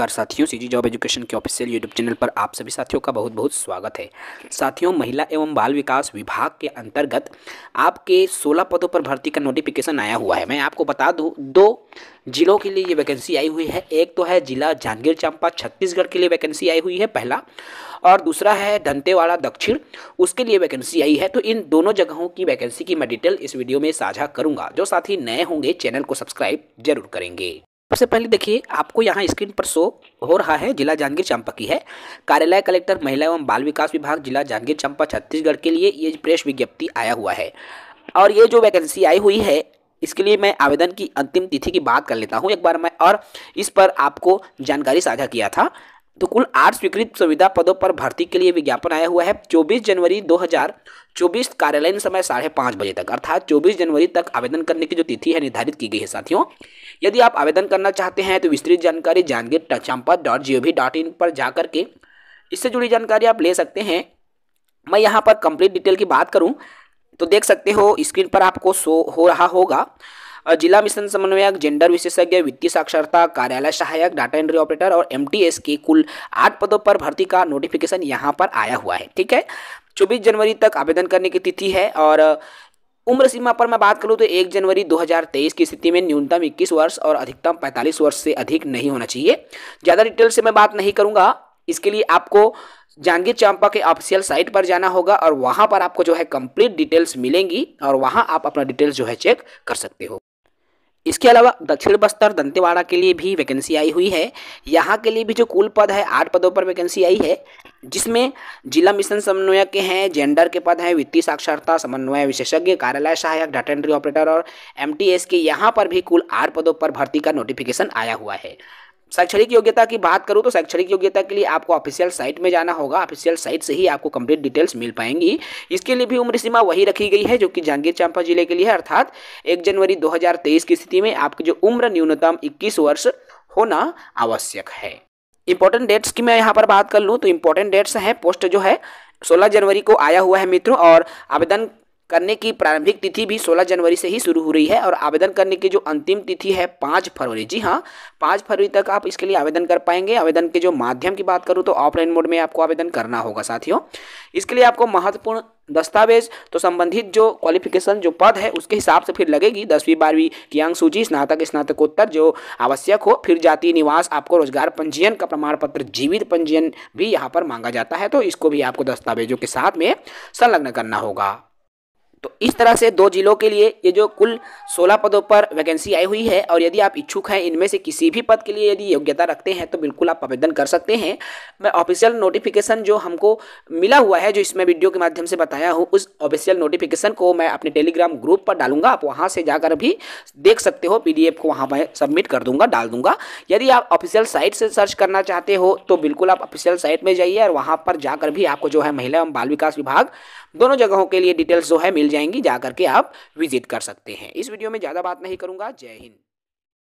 नमस्कार साथियों CG job education के ऑफिशियल यूट्यूब चैनल पर आप सभी साथियों का बहुत बहुत स्वागत है साथियों महिला एवं बाल विकास विभाग के अंतर्गत आपके 16 पदों पर भर्ती का नोटिफिकेशन आया हुआ है मैं आपको बता दूं दो जिलों के लिए ये वैकेंसी आई हुई है एक तो है जिला जहांगीर चांपा छत्तीसगढ़ के लिए वैकेंसी आई हुई है पहला और दूसरा है दंतेवाड़ा दक्षिण उसके लिए वैकेंसी आई है तो इन दोनों जगहों की वैकेंसी की मैं डिटेल इस वीडियो में साझा करूंगा जो साथी नए होंगे चैनल को सब्सक्राइब जरूर करेंगे सबसे पहले देखिए आपको यहाँ स्क्रीन पर शो हो रहा है जिला जांजगीर चंपा की है कार्यालय कलेक्टर महिला एवं बाल विकास विभाग जिला जांजगीर चंपा छत्तीसगढ़ के लिए ये प्रेस विज्ञप्ति आया हुआ है और ये जो वैकेंसी आई हुई है इसके लिए मैं आवेदन की अंतिम तिथि की बात कर लेता हूँ एक बार मैं और इस पर आपको जानकारी साझा किया था तो कुल आठ स्वीकृत सुविधा पदों पर भर्ती के लिए विज्ञापन आया हुआ है 24 जनवरी 2024 कार्यालय समय साढ़े पाँच बजे तक अर्थात 24 जनवरी तक आवेदन करने की जो तिथि है निर्धारित की गई है साथियों यदि आप आवेदन करना चाहते हैं तो विस्तृत जानकारी Janjgir Champa dot G O V dot in पर जाकर के इससे जुड़ी जानकारी आप ले सकते हैं मैं यहाँ पर कंप्लीट डिटेल की बात करूँ तो देख सकते हो स्क्रीन पर आपको शो हो रहा होगा जिला मिशन समन्वयक जेंडर विशेषज्ञ वित्तीय साक्षरता कार्यालय सहायक डाटा एंट्री ऑपरेटर और एम के कुल आठ पदों पर भर्ती का नोटिफिकेशन यहाँ पर आया हुआ है ठीक है चौबीस जनवरी तक आवेदन करने की तिथि है और उम्र सीमा पर मैं बात करूं तो 1 जनवरी 2023 की स्थिति में न्यूनतम 21 वर्ष और अधिकतम 45 वर्ष से अधिक नहीं होना चाहिए ज़्यादा डिटेल से मैं बात नहीं करूंगा इसके लिए आपको जांगीर चांपा के ऑफिशियल साइट पर जाना होगा और वहां पर आपको जो है कंप्लीट डिटेल्स मिलेंगी और वहां आप अपना डिटेल्स जो है चेक कर सकते हो इसके अलावा दक्षिण बस्तर दंतेवाड़ा के लिए भी वैकेंसी आई हुई है यहाँ के लिए भी जो कुल पद है आठ पदों पर वैकेंसी आई है जिसमें जिला मिशन समन्वयक के हैं जेंडर के पद हैं वित्तीय साक्षरता समन्वय विशेषज्ञ कार्यालय सहायक डाटा एंट्री ऑपरेटर और एमटीएस के यहाँ पर भी कुल आठ पदों पर भर्ती का नोटिफिकेशन आया हुआ है शैक्षणिक योग्यता की बात करूँ तो शैक्षणिक योग्यता के लिए आपको ऑफिशियल साइट में जाना होगा ऑफिशियल साइट से ही आपको कंप्लीट डिटेल्स मिल पाएंगी इसके लिए भी उम्र सीमा वही रखी गई है जो कि जांगीर चांपा जिले के लिए है अर्थात एक जनवरी दो की स्थिति में आपकी जो उम्र न्यूनतम इक्कीस वर्ष होना आवश्यक है इंपॉर्टेंट डेट्स की मैं यहाँ पर बात कर लूँ तो इंपॉर्टेंट डेट्स हैं पोस्ट जो है 16 जनवरी को आया हुआ है मित्रों और आवेदन करने की प्रारंभिक तिथि भी 16 जनवरी से ही शुरू हो रही है और आवेदन करने की जो अंतिम तिथि है पाँच फरवरी जी हाँ पाँच फरवरी तक आप इसके लिए आवेदन कर पाएंगे आवेदन के जो माध्यम की बात करूँ तो ऑफलाइन मोड में आपको आवेदन करना होगा साथियों इसके लिए आपको महत्वपूर्ण दस्तावेज तो संबंधित जो क्वालिफिकेशन जो पद है उसके हिसाब से फिर लगेगी दसवीं बारहवीं की अंक सूची स्नातक स्नातकोत्तर जो आवश्यक हो फिर जाति निवास आपको रोजगार पंजीयन का प्रमाण पत्र जीवित पंजीयन भी यहाँ पर मांगा जाता है तो इसको भी आपको दस्तावेजों के साथ में संलग्न करना होगा तो इस तरह से दो जिलों के लिए ये जो कुल 16 पदों पर वैकेंसी आई हुई है और यदि आप इच्छुक हैं इनमें से किसी भी पद के लिए यदि योग्यता रखते हैं तो बिल्कुल आप आवेदन कर सकते हैं मैं ऑफिशियल नोटिफिकेशन जो हमको मिला हुआ है जो इसमें वीडियो के माध्यम से बताया हूँ उस ऑफिशियल नोटिफिकेशन को मैं अपने टेलीग्राम ग्रुप पर डालूंगा आप वहाँ से जाकर भी देख सकते हो पी को वहाँ पर सबमिट कर दूंगा डाल दूंगा यदि आप ऑफिशियल साइट से सर्च करना चाहते हो तो बिल्कुल आप ऑफिशियल साइट में जाइए और वहाँ पर जाकर भी आपको जो है महिला एवं बाल विकास विभाग दोनों जगहों के लिए डिटेल्स जो है मिल जाएंगी जाकर के आप विजिट कर सकते हैं इस वीडियो में ज़्यादा बात नहीं करूँगा जय हिंद